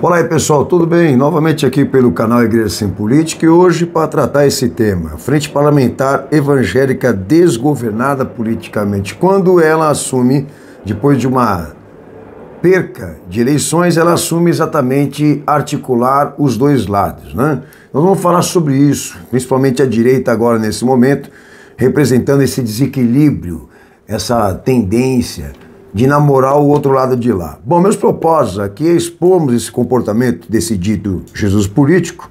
Olá aí pessoal, tudo bem? Novamente aqui pelo canal Igreja Sem Política e hoje para tratar esse tema, Frente Parlamentar Evangélica Desgovernada Politicamente. Quando ela assume, depois de uma perca de eleições, ela assume exatamente articular os dois lados, né? Nós vamos falar sobre isso, principalmente a direita agora nesse momento, representando esse desequilíbrio, essa tendência de namorar o outro lado de lá. Bom, meus propósitos aqui é expormos esse comportamento decidido Jesus político,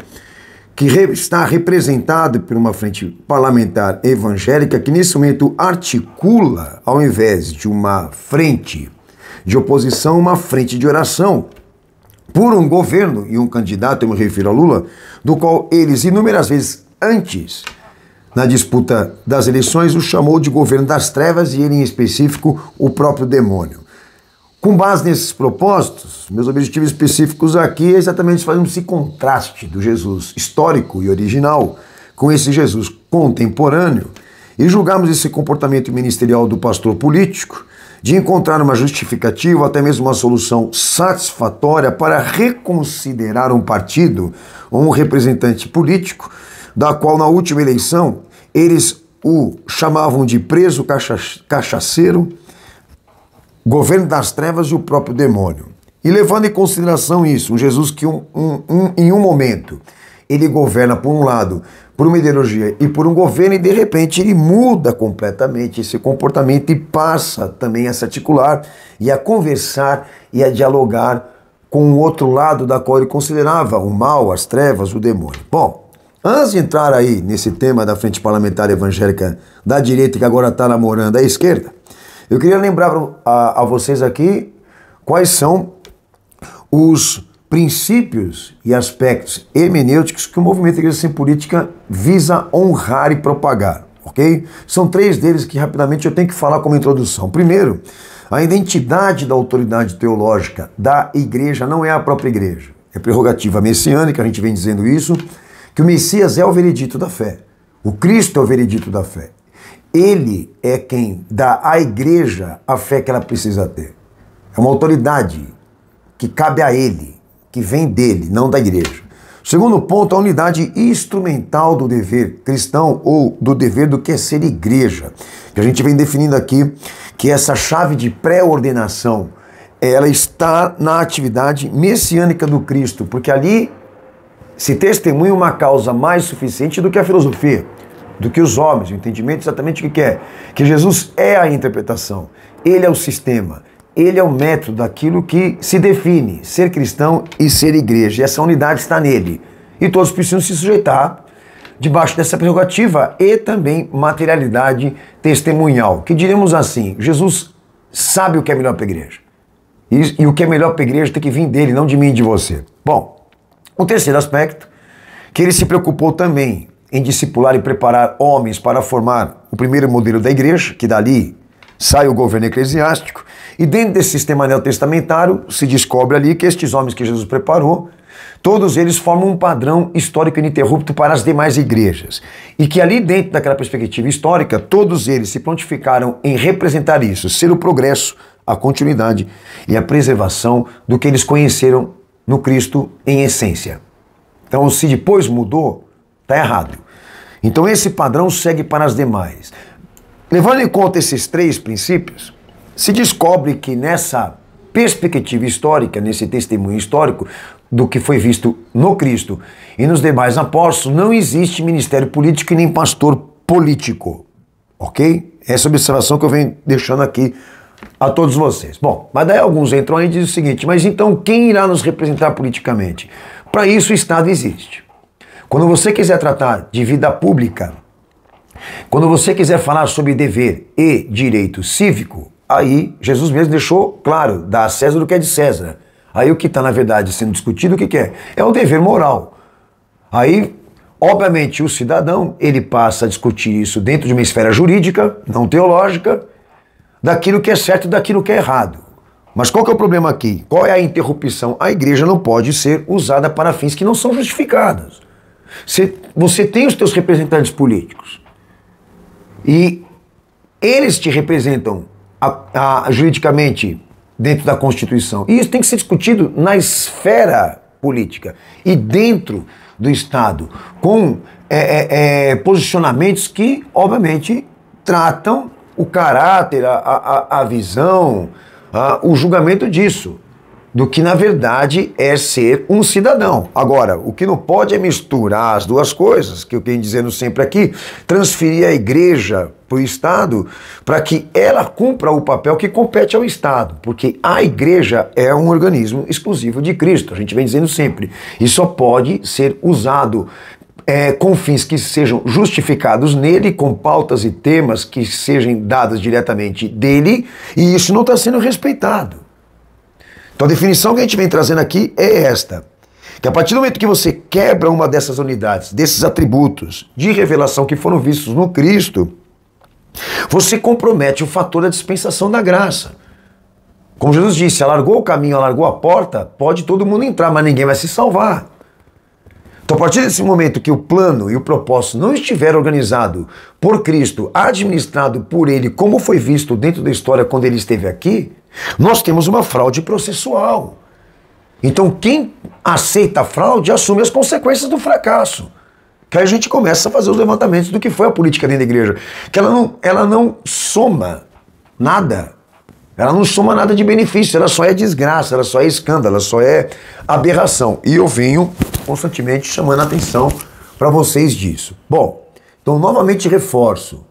que está representado por uma frente parlamentar evangélica que nesse momento articula, ao invés de uma frente de oposição, uma frente de oração por um governo e um candidato, eu me refiro a Lula, do qual eles inúmeras vezes antes na disputa das eleições, o chamou de governo das trevas e ele, em específico, o próprio demônio. Com base nesses propósitos, meus objetivos específicos aqui é exatamente fazer esse contraste do Jesus histórico e original com esse Jesus contemporâneo e julgarmos esse comportamento ministerial do pastor político de encontrar uma justificativa, até mesmo uma solução satisfatória para reconsiderar um partido ou um representante político da qual na última eleição eles o chamavam de preso, cacha cachaceiro, governo das trevas e o próprio demônio. E levando em consideração isso, um Jesus que um, um, um, em um momento ele governa por um lado, por uma ideologia e por um governo, e de repente ele muda completamente esse comportamento e passa também a se articular e a conversar e a dialogar com o outro lado da qual ele considerava o mal, as trevas, o demônio. Bom, Antes de entrar aí nesse tema da Frente Parlamentar Evangélica da direita que agora está namorando a esquerda, eu queria lembrar a, a vocês aqui quais são os princípios e aspectos hermenêuticos que o movimento Igreja Sem Política visa honrar e propagar, ok? São três deles que rapidamente eu tenho que falar como introdução. Primeiro, a identidade da autoridade teológica da igreja não é a própria igreja. É prerrogativa messiânica, a gente vem dizendo isso, que o Messias é o veredito da fé. O Cristo é o veredito da fé. Ele é quem dá à igreja a fé que ela precisa ter. É uma autoridade que cabe a ele, que vem dele, não da igreja. Segundo ponto, a unidade instrumental do dever cristão ou do dever do que é ser igreja. Que a gente vem definindo aqui que essa chave de pré-ordenação, ela está na atividade messiânica do Cristo, porque ali se testemunha uma causa mais suficiente do que a filosofia, do que os homens, o entendimento é exatamente o que é. Que Jesus é a interpretação, ele é o sistema, ele é o método daquilo que se define ser cristão e ser igreja. E essa unidade está nele. E todos precisam se sujeitar debaixo dessa prerrogativa e também materialidade testemunhal. Que diremos assim: Jesus sabe o que é melhor para a igreja. E, e o que é melhor para a igreja tem que vir dele, não de mim e de você. Bom, o terceiro aspecto, que ele se preocupou também em discipular e preparar homens para formar o primeiro modelo da igreja, que dali sai o governo eclesiástico, e dentro desse sistema neotestamentário se descobre ali que estes homens que Jesus preparou, todos eles formam um padrão histórico ininterrupto para as demais igrejas. E que ali dentro daquela perspectiva histórica, todos eles se prontificaram em representar isso, ser o progresso, a continuidade e a preservação do que eles conheceram no Cristo em essência. Então, se depois mudou, está errado. Então, esse padrão segue para as demais. Levando em conta esses três princípios, se descobre que nessa perspectiva histórica, nesse testemunho histórico do que foi visto no Cristo e nos demais apóstolos, não existe ministério político e nem pastor político. Ok? Essa é observação que eu venho deixando aqui a todos vocês. Bom, mas daí alguns entram aí e dizem o seguinte: mas então quem irá nos representar politicamente? Para isso o Estado existe. Quando você quiser tratar de vida pública, quando você quiser falar sobre dever e direito cívico, aí Jesus mesmo deixou claro: dá a César o que é de César. Aí o que está, na verdade, sendo discutido, o que, que é? É o dever moral. Aí, obviamente, o cidadão ele passa a discutir isso dentro de uma esfera jurídica, não teológica, daquilo que é certo e daquilo que é errado. Mas qual que é o problema aqui? Qual é a interrupção? A igreja não pode ser usada para fins que não são justificados. Você, você tem os teus representantes políticos. E eles te representam a, a, juridicamente dentro da Constituição. E isso tem que ser discutido na esfera política e dentro do Estado, com é, é, é posicionamentos que, obviamente, tratam o caráter, a, a, a visão, a, o julgamento disso, do que na verdade é ser um cidadão. Agora, o que não pode é misturar as duas coisas, que eu tenho dizendo sempre aqui, transferir a igreja para o Estado para que ela cumpra o papel que compete ao Estado, porque a igreja é um organismo exclusivo de Cristo, a gente vem dizendo sempre, e só pode ser usado é, com fins que sejam justificados nele, com pautas e temas que sejam dados diretamente dele, e isso não está sendo respeitado. Então a definição que a gente vem trazendo aqui é esta: que a partir do momento que você quebra uma dessas unidades, desses atributos de revelação que foram vistos no Cristo, você compromete o fator da dispensação da graça. Como Jesus disse, alargou o caminho, alargou a porta, pode todo mundo entrar, mas ninguém vai se salvar. Então, a partir desse momento que o plano e o propósito não estiver organizado por Cristo, administrado por Ele, como foi visto dentro da história quando Ele esteve aqui, nós temos uma fraude processual. Então, quem aceita a fraude assume as consequências do fracasso. Que aí a gente começa a fazer os levantamentos do que foi a política dentro da igreja. Que ela não, ela não soma nada ela não soma nada de benefício, ela só é desgraça, ela só é escândalo, ela só é aberração. E eu venho constantemente chamando a atenção para vocês disso. Bom, então novamente reforço.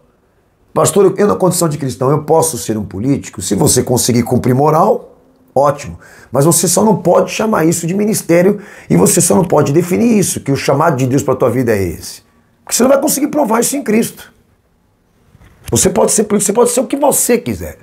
Pastor, eu na condição de cristão, eu posso ser um político? Se você conseguir cumprir moral, ótimo. Mas você só não pode chamar isso de ministério e você só não pode definir isso, que o chamado de Deus para tua vida é esse. Porque você não vai conseguir provar isso em Cristo. Você pode ser político, você pode ser o que você quiser.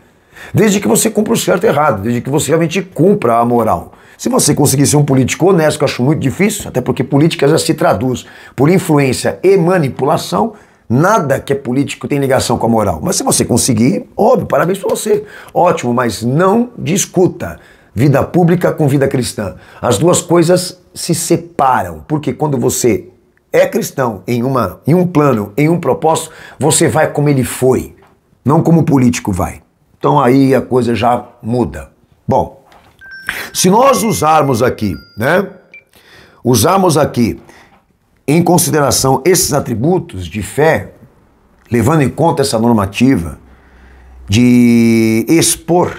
Desde que você cumpra o certo e errado, desde que você realmente cumpra a moral. Se você conseguir ser um político honesto, que eu acho muito difícil, até porque política já se traduz por influência e manipulação, Nada que é político tem ligação com a moral. Mas se você conseguir, óbvio, parabéns para você. Ótimo, mas não discuta vida pública com vida cristã. As duas coisas se separam, porque quando você é cristão em, uma, em um plano, em um propósito, você vai como ele foi, não como o político vai. Então aí a coisa já muda. Bom, se nós usarmos aqui, né? Usarmos aqui em consideração esses atributos de fé, levando em conta essa normativa de expor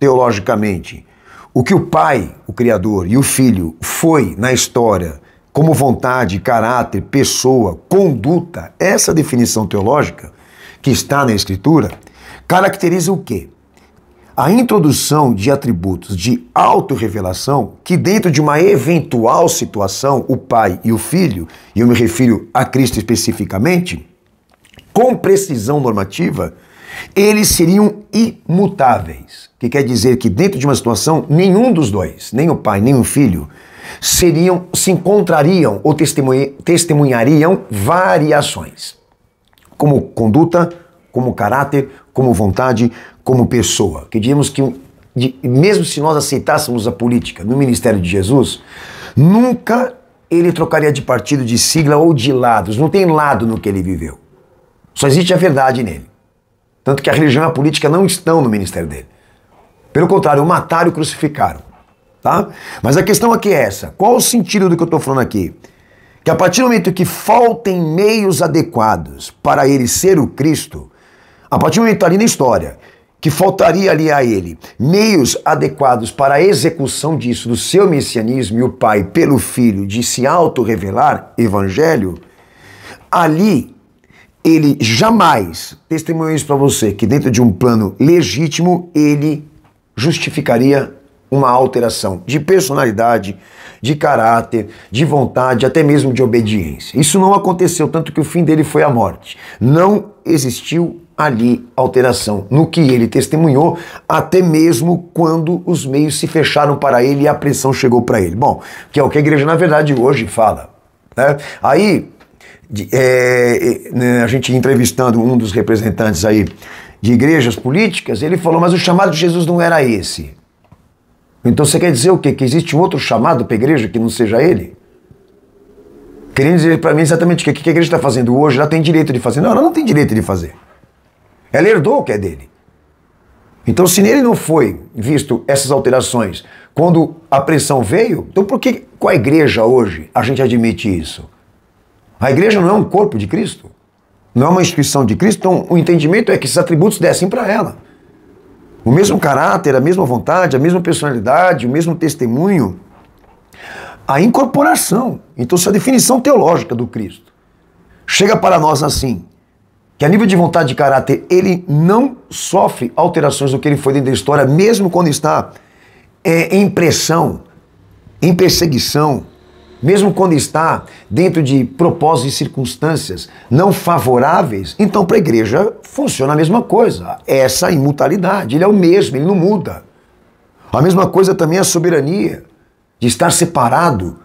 teologicamente o que o Pai, o Criador, e o Filho foi na história como vontade, caráter, pessoa, conduta, essa definição teológica que está na Escritura, caracteriza o quê? A introdução de atributos de autorrevelação, que dentro de uma eventual situação, o pai e o filho, e eu me refiro a Cristo especificamente, com precisão normativa, eles seriam imutáveis. Que quer dizer que dentro de uma situação, nenhum dos dois, nem o pai, nem o filho, seriam, se encontrariam ou testemunhariam variações, como conduta, como caráter, como vontade, como pessoa. Que diríamos que, mesmo se nós aceitássemos a política no ministério de Jesus, nunca ele trocaria de partido, de sigla ou de lados. Não tem lado no que ele viveu. Só existe a verdade nele. Tanto que a religião e a política não estão no ministério dele. Pelo contrário, o mataram e crucificaram. Tá? Mas a questão aqui é essa: qual o sentido do que eu estou falando aqui? Que a partir do momento que faltem meios adequados para ele ser o Cristo, a partir do momento tá ali na história, que faltaria ali a ele meios adequados para a execução disso, do seu messianismo e o pai, pelo filho, de se auto-revelar, evangelho, ali ele jamais, testemunho isso para você, que dentro de um plano legítimo, ele justificaria uma alteração de personalidade, de caráter, de vontade, até mesmo de obediência. Isso não aconteceu, tanto que o fim dele foi a morte. Não existiu ali alteração no que ele testemunhou, até mesmo quando os meios se fecharam para ele e a pressão chegou para ele. Bom, que é o que a igreja na verdade hoje fala. Né? Aí é, é né, a gente entrevistando um dos representantes aí de igrejas políticas, ele falou: mas o chamado de Jesus não era esse. Então você quer dizer o quê? Que existe um outro chamado para a igreja que não seja ele? Querendo dizer para mim exatamente o que a igreja está fazendo hoje, ela tem direito de fazer. Não, ela não tem direito de fazer. Ela herdou o que é dele. Então, se nele não foi visto essas alterações quando a pressão veio, então por que com a igreja hoje a gente admite isso? A igreja não é um corpo de Cristo, não é uma instituição de Cristo, então o entendimento é que esses atributos descem para ela. O mesmo caráter, a mesma vontade, a mesma personalidade, o mesmo testemunho, a incorporação. Então, se é a definição teológica do Cristo chega para nós assim, que a nível de vontade de caráter ele não sofre alterações do que ele foi dentro da história, mesmo quando está é, em pressão, em perseguição, mesmo quando está dentro de propósitos e circunstâncias não favoráveis, então para a igreja funciona a mesma coisa, essa imutabilidade, ele é o mesmo, ele não muda. A mesma coisa também é a soberania, de estar separado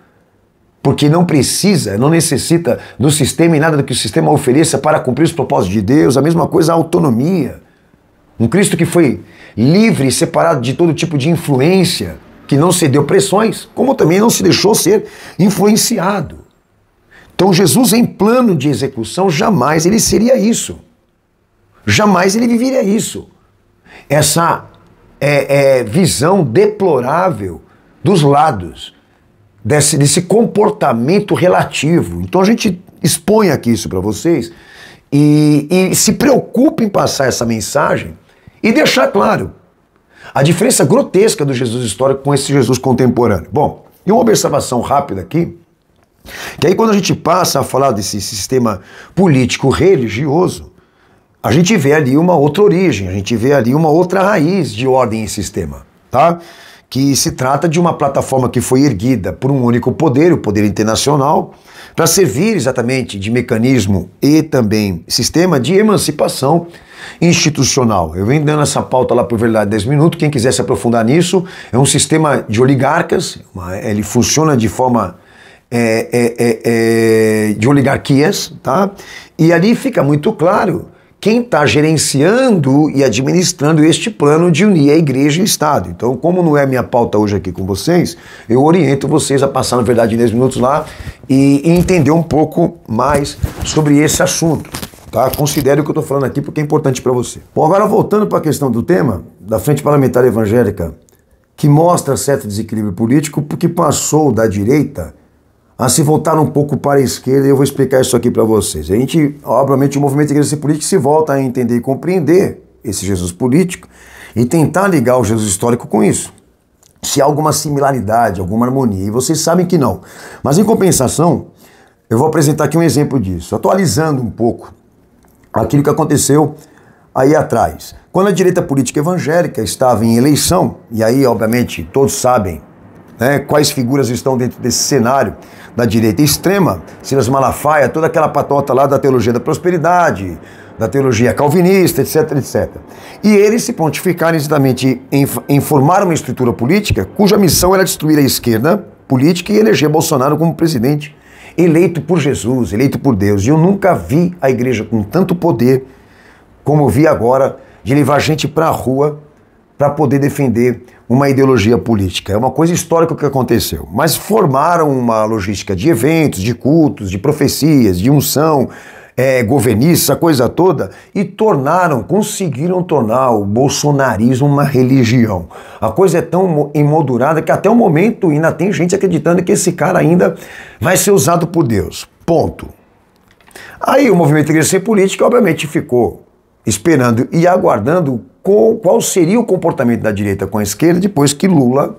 porque não precisa, não necessita do sistema e nada do que o sistema ofereça para cumprir os propósitos de Deus. A mesma coisa a autonomia. Um Cristo que foi livre, separado de todo tipo de influência, que não cedeu pressões, como também não se deixou ser influenciado. Então Jesus em plano de execução jamais ele seria isso. Jamais ele viveria isso. Essa é, é, visão deplorável dos lados desse, desse comportamento relativo. Então a gente expõe aqui isso para vocês e, e se preocupe em passar essa mensagem e deixar claro a diferença grotesca do Jesus histórico com esse Jesus contemporâneo. Bom, e uma observação rápida aqui, que aí quando a gente passa a falar desse sistema político religioso, a gente vê ali uma outra origem, a gente vê ali uma outra raiz de ordem e sistema, tá? que se trata de uma plataforma que foi erguida por um único poder, o poder internacional, para servir exatamente de mecanismo e também sistema de emancipação institucional. Eu venho dando essa pauta lá por Verdade 10 Minutos, quem quiser se aprofundar nisso, é um sistema de oligarcas, ele funciona de forma é, é, é, é, de oligarquias, tá? E ali fica muito claro quem está gerenciando e administrando este plano de unir a igreja e o Estado. Então, como não é minha pauta hoje aqui com vocês, eu oriento vocês a passar, na verdade, 10 minutos lá e, entender um pouco mais sobre esse assunto. Tá? Considere o que eu estou falando aqui porque é importante para você. Bom, agora voltando para a questão do tema, da Frente Parlamentar Evangélica, que mostra certo desequilíbrio político porque passou da direita a ah, se voltar um pouco para a esquerda, e eu vou explicar isso aqui para vocês. A gente, obviamente, o movimento de igreja política se volta a entender e compreender esse Jesus político e tentar ligar o Jesus histórico com isso. Se há alguma similaridade, alguma harmonia, e vocês sabem que não. Mas em compensação, eu vou apresentar aqui um exemplo disso, atualizando um pouco aquilo que aconteceu aí atrás. Quando a direita política evangélica estava em eleição, e aí, obviamente, todos sabem né, quais figuras estão dentro desse cenário da direita extrema, Silas Malafaia, toda aquela patota lá da teologia da prosperidade, da teologia calvinista, etc, etc. E eles se pontificaram exatamente em, em formar uma estrutura política cuja missão era destruir a esquerda política e eleger Bolsonaro como presidente eleito por Jesus, eleito por Deus. E eu nunca vi a igreja com tanto poder como vi agora de levar gente para a rua para poder defender uma ideologia política. É uma coisa histórica que aconteceu. Mas formaram uma logística de eventos, de cultos, de profecias, de unção, é, governista, coisa toda, e tornaram, conseguiram tornar o bolsonarismo uma religião. A coisa é tão emoldurada que até o momento ainda tem gente acreditando que esse cara ainda vai ser usado por Deus. Ponto. Aí o movimento igreja sem política, obviamente, ficou esperando e aguardando com, qual seria o comportamento da direita com a esquerda depois que Lula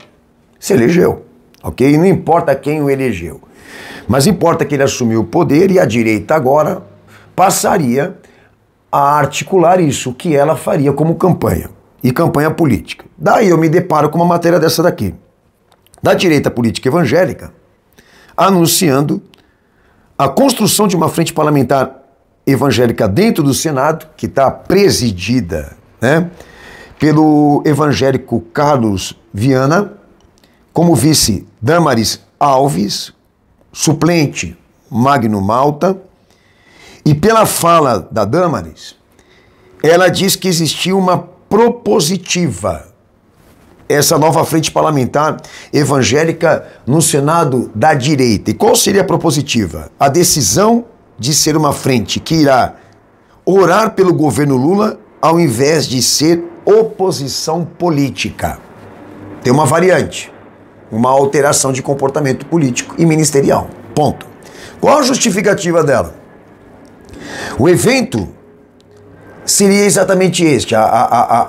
se elegeu, ok? Não importa quem o elegeu, mas importa que ele assumiu o poder e a direita agora passaria a articular isso, que ela faria como campanha e campanha política. Daí eu me deparo com uma matéria dessa daqui, da direita política evangélica, anunciando a construção de uma frente parlamentar evangélica dentro do Senado, que está presidida né? pelo evangélico Carlos Viana, como vice Damaris Alves, suplente Magno Malta, e pela fala da Damaris, ela diz que existia uma propositiva, essa nova frente parlamentar evangélica no Senado da direita. E qual seria a propositiva? A decisão de ser uma frente que irá orar pelo governo Lula ao invés de ser oposição política. Tem uma variante, uma alteração de comportamento político e ministerial. Ponto. Qual a justificativa dela? O evento seria exatamente este: a, a,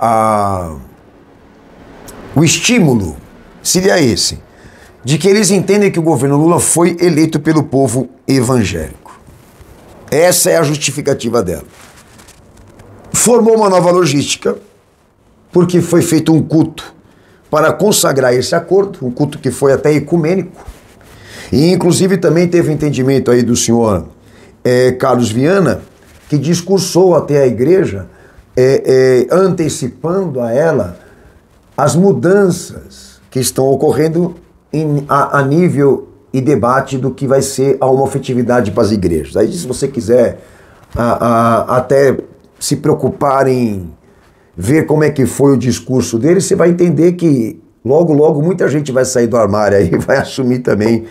a, o estímulo seria esse, de que eles entendem que o governo Lula foi eleito pelo povo evangélico. Essa é a justificativa dela formou uma nova logística, porque foi feito um culto para consagrar esse acordo, um culto que foi até ecumênico. E inclusive também teve entendimento aí do senhor é, Carlos Viana, que discursou até a igreja, é, é, antecipando a ela as mudanças que estão ocorrendo em, a, a, nível e debate do que vai ser a homofetividade para as igrejas. Aí, se você quiser a, a, até se preocupar em ver como é que foi o discurso dele, você vai entender que logo, logo muita gente vai sair do armário aí e vai assumir também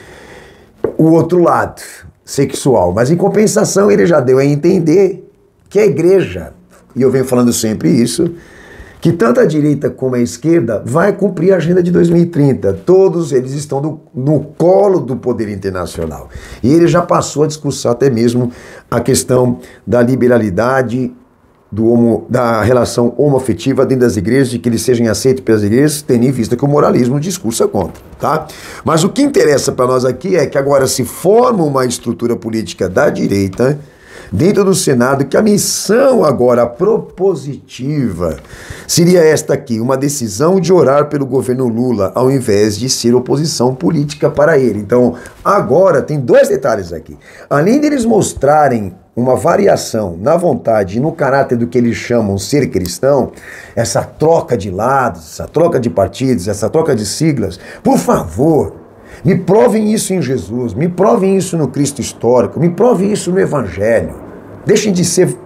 o outro lado sexual. Mas em compensação, ele já deu a entender que a igreja, e eu venho falando sempre isso, que tanto a direita como a esquerda vai cumprir a agenda de 2030. Todos eles estão do, no colo do poder internacional. E ele já passou a discussão até mesmo a questão da liberalidade do homo, da relação homoafetiva dentro das igrejas de que eles sejam aceitos pelas igrejas, tendo em vista que o moralismo discursa contra, tá? Mas o que interessa para nós aqui é que agora se forma uma estrutura política da direita dentro do Senado que a missão agora propositiva seria esta aqui, uma decisão de orar pelo governo Lula, ao invés de ser oposição política para ele. Então, agora tem dois detalhes aqui. Além deles mostrarem uma variação na vontade e no caráter do que eles chamam ser cristão, essa troca de lados, essa troca de partidos, essa troca de siglas, por favor, me provem isso em Jesus, me provem isso no Cristo histórico, me provem isso no Evangelho. Deixem de ser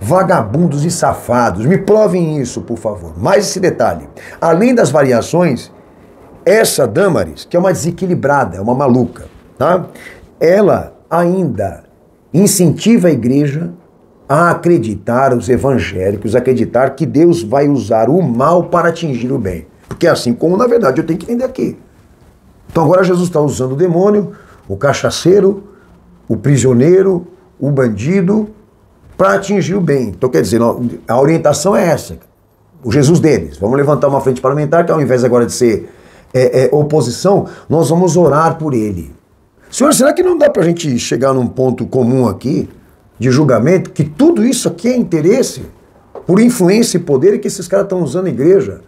vagabundos e safados. Me provem isso, por favor. Mais esse detalhe. Além das variações, essa Damaris, que é uma desequilibrada, é uma maluca, tá? Ela ainda incentiva a igreja a acreditar, os evangélicos, acreditar que Deus vai usar o mal para atingir o bem. Porque assim como, na verdade, eu tenho que entender aqui. Então agora Jesus está usando o demônio, o cachaceiro, o prisioneiro, o bandido, para atingir o bem. Então, quer dizer, a orientação é essa. O Jesus deles. Vamos levantar uma frente parlamentar que, ao invés agora de ser é, é, oposição, nós vamos orar por ele. Senhor, será que não dá para a gente chegar num ponto comum aqui, de julgamento, que tudo isso aqui é interesse, por influência e poder que esses caras estão usando a igreja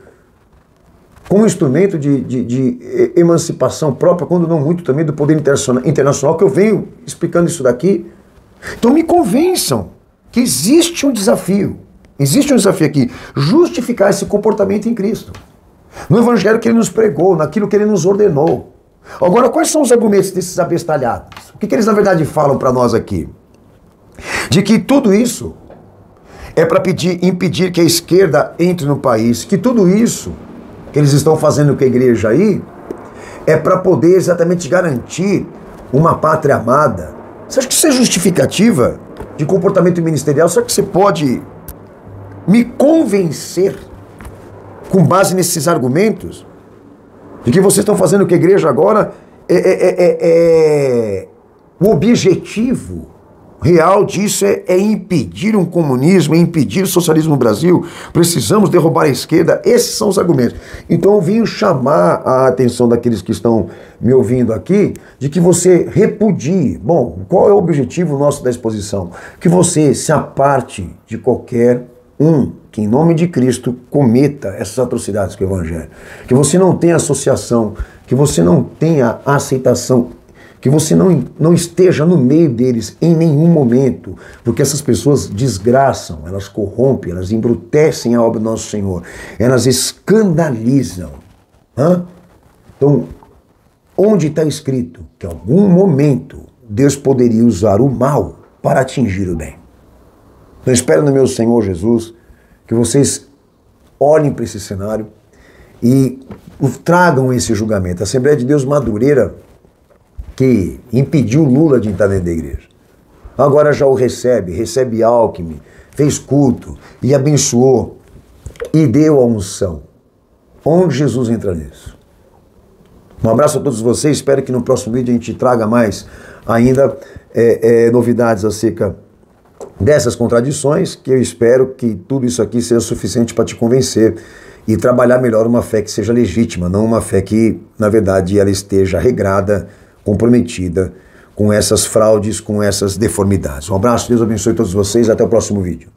como instrumento de, de, de, é, emancipação própria, quando não muito também do poder internacional, que eu venho explicando isso daqui. Então me convençam que existe um desafio. Existe um desafio aqui: justificar esse comportamento em Cristo. No evangelho que ele nos pregou, naquilo que ele nos ordenou. Agora, quais são os argumentos desses abestalhados? O que, que eles, na verdade, falam para nós aqui? De que tudo isso é para impedir que a esquerda entre no país, que tudo isso que eles estão fazendo com a igreja aí é para poder exatamente garantir uma pátria amada. Você acha que isso é justificativa? de comportamento ministerial, será que você pode me convencer, com base nesses argumentos, de que vocês estão fazendo que a igreja agora é, é, é, é, é o objetivo real disso é, é impedir um comunismo, é impedir o socialismo no Brasil. Precisamos derrubar a esquerda. Esses são os argumentos. Então eu vim chamar a atenção daqueles que estão me ouvindo aqui de que você repudie. Bom, qual é o objetivo nosso da exposição? Que você se aparte de qualquer um que em nome de Cristo cometa essas atrocidades com o Evangelho. Que você não tenha associação, que você não tenha aceitação que você não, não esteja no meio deles em nenhum momento, porque essas pessoas desgraçam, elas corrompem, elas embrutecem a obra do nosso Senhor, elas escandalizam. Hã? Então, onde está escrito que em algum momento Deus poderia usar o mal para atingir o bem? Então, espero no meu Senhor Jesus que vocês olhem para esse cenário e tragam esse julgamento. A Assembleia de Deus Madureira que impediu Lula de entrar dentro da igreja. Agora já o recebe, recebe Alckmin, fez culto e abençoou e deu a unção. Onde Jesus entra nisso? Um abraço a todos vocês, espero que no próximo vídeo a gente traga mais ainda é, é, novidades acerca dessas contradições, que eu espero que tudo isso aqui seja suficiente para te convencer e trabalhar melhor uma fé que seja legítima, não uma fé que, na verdade, ela esteja regrada comprometida com essas fraudes, com essas deformidades. Um abraço, Deus abençoe todos vocês, até o próximo vídeo.